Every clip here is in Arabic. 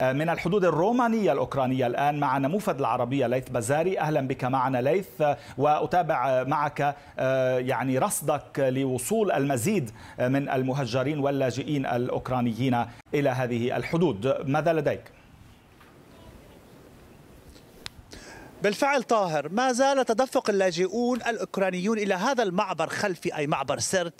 آه، من الحدود الرومانية الأوكرانية الآن معنا موفد العربية ليث بزاري أهلا بك معنا ليث وأتابع معك آه، يعني رصدك لوصول المزيد آه، من المهجرين واللاجئين الأوكرانيين إلى هذه الحدود ماذا لديك؟ بالفعل طاهر ما زال تدفق اللاجئون الأوكرانيون إلى هذا المعبر خلفي أي معبر سرت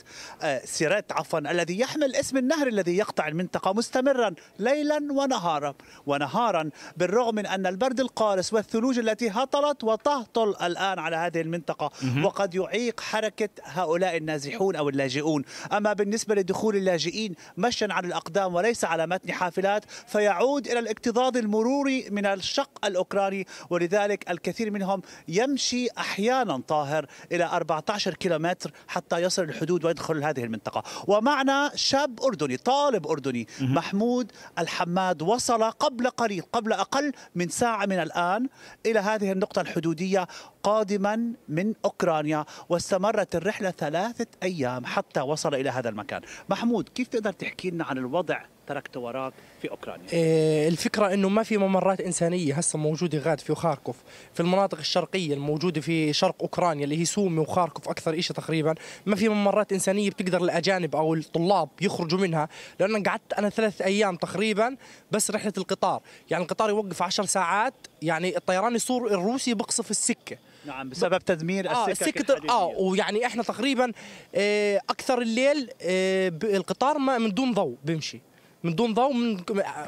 سيرت آه، عفوا الذي يحمل اسم النهر الذي يقطع المنطقة مستمرا ليلا ونهارا ونهارا بالرغم من أن البرد القارس والثلوج التي هطلت وتهطل الآن على هذه المنطقة وقد يعيق حركة هؤلاء النازحون أو اللاجئون أما بالنسبة لدخول اللاجئين مشيا على الأقدام وليس على متن حافلات فيعود إلى الاكتظاظ المروري من الشق الأوكراني ولذلك الكثير منهم يمشي أحيانا طاهر إلى 14 كيلومتر حتى يصل الحدود ويدخل هذه المنطقة ومعنا شاب أردني طالب أردني محمود الحماد وصل قبل قليل قبل أقل من ساعة من الآن إلى هذه النقطة الحدودية قادما من أوكرانيا واستمرت الرحلة ثلاثة أيام حتى وصل إلى هذا المكان محمود كيف تقدر تحكي لنا عن الوضع تركت وراك في اوكرانيا؟ إيه الفكره انه ما في ممرات انسانيه هسه موجوده غاد في خاركوف في المناطق الشرقيه الموجوده في شرق اوكرانيا اللي هي سومي وخاركوف اكثر شيء تقريبا ما في ممرات انسانيه بتقدر الاجانب او الطلاب يخرجوا منها لان قعدت انا ثلاث ايام تقريبا بس رحله القطار يعني القطار يوقف 10 ساعات يعني الطيران يصور الروسي بقصف السكه نعم بسبب تدمير آه السكة اه ويعني احنا تقريبا إيه، اكثر الليل إيه، القطار ما من دون ضوء بيمشي من دون ضوء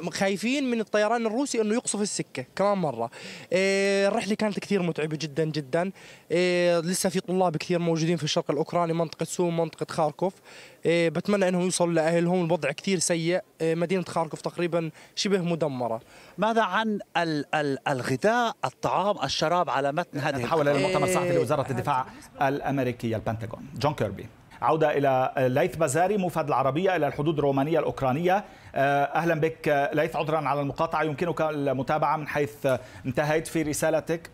من خايفين من الطيران الروسي انه يقصف السكه كمان مره إيه، الرحله كانت كثير متعبه جدا جدا إيه، لسه في طلاب كثير موجودين في الشرق الاوكراني منطقه سوم منطقه خاركوف إيه، بتمنى انهم يوصلوا لاهلهم الوضع كثير سيء مدينه خاركوف تقريبا شبه مدمره ماذا عن ال ال الغذاء الطعام الشراب على متن هذه الحوله للمؤتمر الصحفي لوزاره الدفاع الامريكيه البنتاغون جون كيربي عودة إلى ليث بازاري موفد العربية إلى الحدود الرومانية الأوكرانية آه، أهلا بك ليث عذرا على المقاطعة يمكنك المتابعة من حيث انتهيت في رسالتك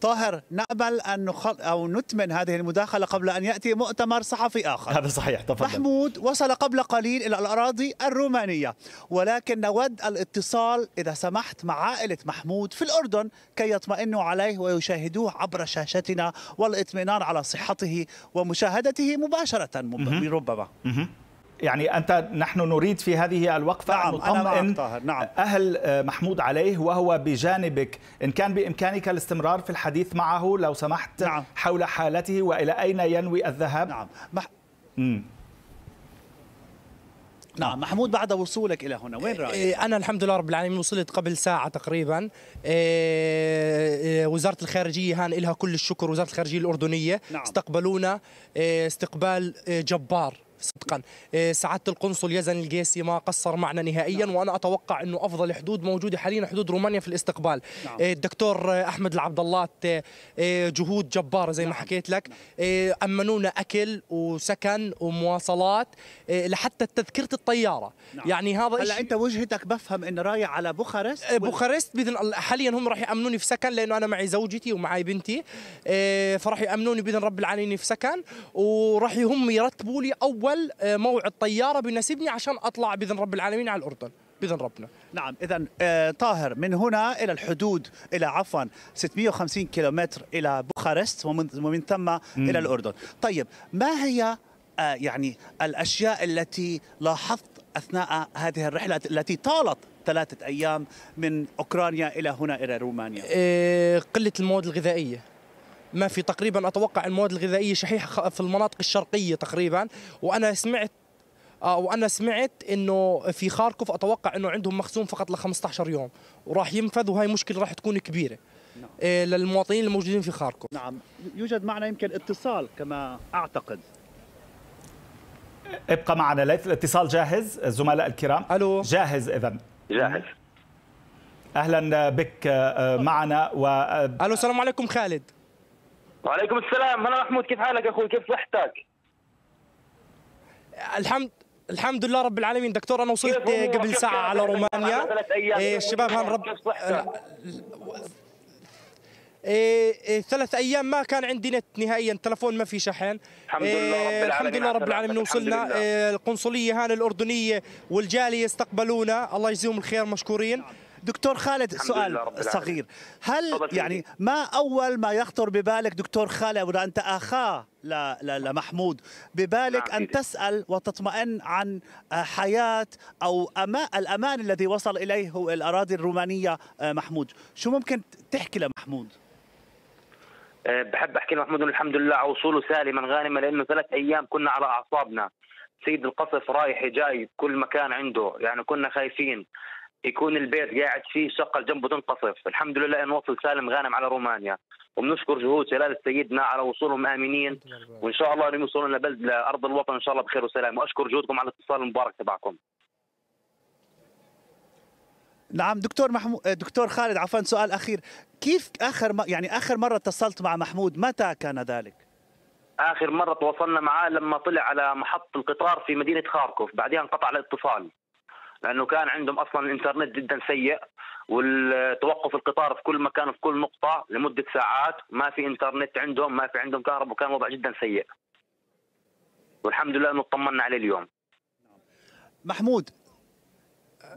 طاهر نأمل أن نخل أو نتمن هذه المداخلة قبل أن يأتي مؤتمر صحفي آخر هذا صحيح تفضل محمود وصل قبل قليل إلى الأراضي الرومانية ولكن نود الاتصال إذا سمحت مع عائلة محمود في الأردن كي يطمئنوا عليه ويشاهدوه عبر شاشتنا والاطمئنان على صحته ومشاهدته مباشرة ربما يعني أنت نحن نريد في هذه الوقفة نعم أن نطمئن نعم. أهل آه، محمود عليه وهو بجانبك إن كان بإمكانك الاستمرار في الحديث معه لو سمحت نعم. حول حالته وإلى أين ينوي الذهاب نعم مح... نعم محمود بعد وصولك الى هنا وين رايك إيه، انا الحمد لله رب العالمين وصلت قبل ساعه تقريبا إيه، وزاره الخارجيه هان لها كل الشكر وزاره الخارجيه الاردنيه نعم. استقبلونا إيه، استقبال جبار صدقا إيه، سعاده القنصل يزن القيسي ما قصر معنا نهائيا نعم. وانا اتوقع انه افضل حدود موجوده حاليا حدود رومانيا في الاستقبال نعم. إيه، الدكتور احمد العبداللات إيه، جهود جباره زي نعم. ما حكيت لك نعم. امنونا اكل وسكن ومواصلات لحتى تذكره الطياره نعم. يعني هذا هلا انت وجهتك بفهم انه رايح على بوخارست بوخارست باذن الله حاليا هم راح يامنوني في سكن لانه انا معي زوجتي ومعي بنتي فراح يامنوني باذن رب العالمين في سكن وراح هم يرتبوا لي اول اول آه، موعد طياره بيناسبني عشان اطلع باذن رب العالمين على الاردن باذن ربنا نعم اذا آه، طاهر من هنا الى الحدود الى عفوا 650 كيلومتر الى بوخارست ومن, ومن ثم الى الاردن طيب ما هي آه، يعني الاشياء التي لاحظت اثناء هذه الرحله التي طالت ثلاثه ايام من اوكرانيا الى هنا الى رومانيا قله المواد الغذائيه ما في تقريبا اتوقع المواد الغذائيه شحيحه في المناطق الشرقيه تقريبا وانا سمعت آه، وانا سمعت انه في خاركوف اتوقع انه عندهم مخزون فقط ل 15 يوم وراح ينفذ وهي مشكله راح تكون كبيره نعم. آه، للمواطنين الموجودين في خاركوف نعم يوجد معنا يمكن اتصال كما اعتقد ابقى معنا الاتصال جاهز الزملاء الكرام الو جاهز اذا جاهز اهلا بك آه، معنا و الو السلام عليكم خالد وعليكم السلام هلا محمود كيف حالك اخوي كيف صحتك الحمد الحمد لله رب العالمين دكتور انا وصلت قبل ساعه على رومانيا إيه يعني. الشباب هم رب إيه إيه ثلاث ايام ما كان عندي نت نهائيا تلفون ما في شحن الحمد لله إيه، رب الحمد لله رب العالمين وصلنا إيه، القنصليه هان الاردنيه والجاليه استقبلونا الله يجزيهم الخير مشكورين دكتور خالد سؤال صغير هل يعني ما أول ما يخطر ببالك دكتور خالد ولا أنت أخاه لمحمود ببالك نعم أن تسأل وتطمئن عن آه، حياة أو الأمان الذي وصل إليه الأراضي الرومانية آه، محمود شو ممكن تحكي لمحمود؟ آه، بحب احكي لمحمود انه الحمد لله على وصوله سالما غانما لانه ثلاث ايام كنا على اعصابنا سيد القصف رايح جاي كل مكان عنده يعني كنا خايفين يكون البيت قاعد فيه شقه جنبه تنقصف، الحمد لله انه وصل سالم غانم على رومانيا، وبنشكر جهود جلاله سيدنا على وصولهم امنين وان شاء الله انهم يوصلون لبلد لارض الوطن ان شاء الله بخير وسلام، واشكر جهودكم على الاتصال المبارك تبعكم. نعم دكتور محمود دكتور خالد عفوا سؤال اخير، كيف اخر يعني اخر مره اتصلت مع محمود متى كان ذلك؟ اخر مره تواصلنا معاه لما طلع على محطه القطار في مدينه خاركوف، بعدين انقطع الاتصال. لانه كان عندهم اصلا الانترنت جدا سيء والتوقف القطار في كل مكان وفي كل نقطه لمده ساعات ما في انترنت عندهم ما في عندهم كهرباء وكان وضع جدا سيء والحمد لله انه اطمنا عليه اليوم محمود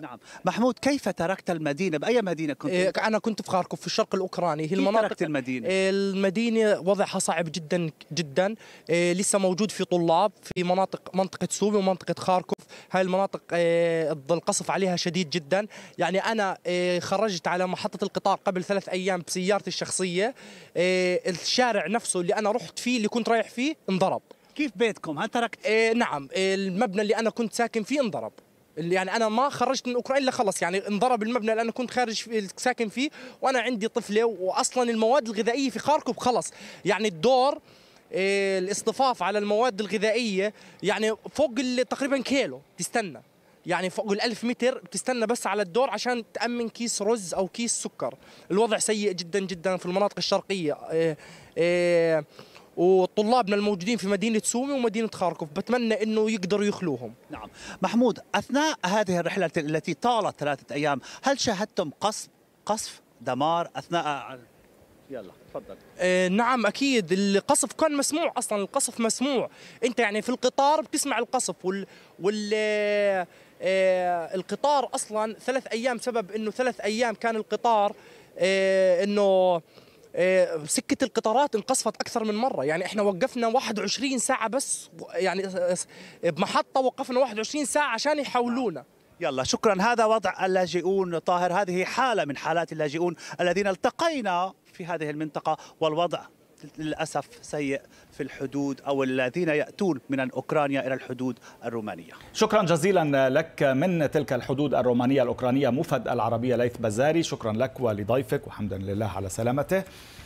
نعم محمود كيف تركت المدينه باي مدينه كنت إيه انا كنت في خاركوف في الشرق الاوكراني هي المناطق تركت المدينه إيه المدينه وضعها صعب جدا جدا إيه لسه موجود في طلاب في مناطق منطقه سومي ومنطقه خاركوف هاي المناطق إيه القصف عليها شديد جدا يعني انا إيه خرجت على محطه القطار قبل ثلاث ايام بسيارتي الشخصيه إيه الشارع نفسه اللي انا رحت فيه اللي كنت رايح فيه انضرب كيف بيتكم هل تركت إيه نعم إيه المبنى اللي انا كنت ساكن فيه انضرب اللي يعني انا ما خرجت من اوكرانيا الا خلص يعني انضرب المبنى اللي انا كنت خارج في ساكن فيه وانا عندي طفله واصلا المواد الغذائيه في خاركوب خلص يعني الدور آه، الاصطفاف على المواد الغذائيه يعني فوق تقريبا كيلو تستنى يعني فوق الألف متر بتستنى بس على الدور عشان تأمن كيس رز أو كيس سكر الوضع سيء جدا جدا في المناطق الشرقية إيه إيه وطلابنا الموجودين في مدينة سومي ومدينة خاركوف بتمنى أنه يقدروا يخلوهم نعم محمود أثناء هذه الرحلة التي طالت ثلاثة أيام هل شاهدتم قصف قصف دمار أثناء يلا تفضل آه نعم اكيد القصف كان مسموع اصلا القصف مسموع انت يعني في القطار بتسمع القصف وال وال آه, آه، القطار اصلا ثلاث ايام سبب انه ثلاث ايام كان القطار آه انه آه، سكه القطارات انقصفت اكثر من مره يعني احنا وقفنا 21 ساعه بس يعني بمحطه وقفنا 21 ساعه عشان يحولونا يلا شكرا هذا وضع اللاجئون طاهر هذه حاله من حالات اللاجئون الذين التقينا في هذه المنطقه والوضع للأسف سيء في الحدود أو الذين يأتون من أوكرانيا إلى الحدود الرومانية شكرا جزيلا لك من تلك الحدود الرومانية الأوكرانية مفد العربية ليث بزاري شكرا لك ولضيفك وحمدا لله على سلامته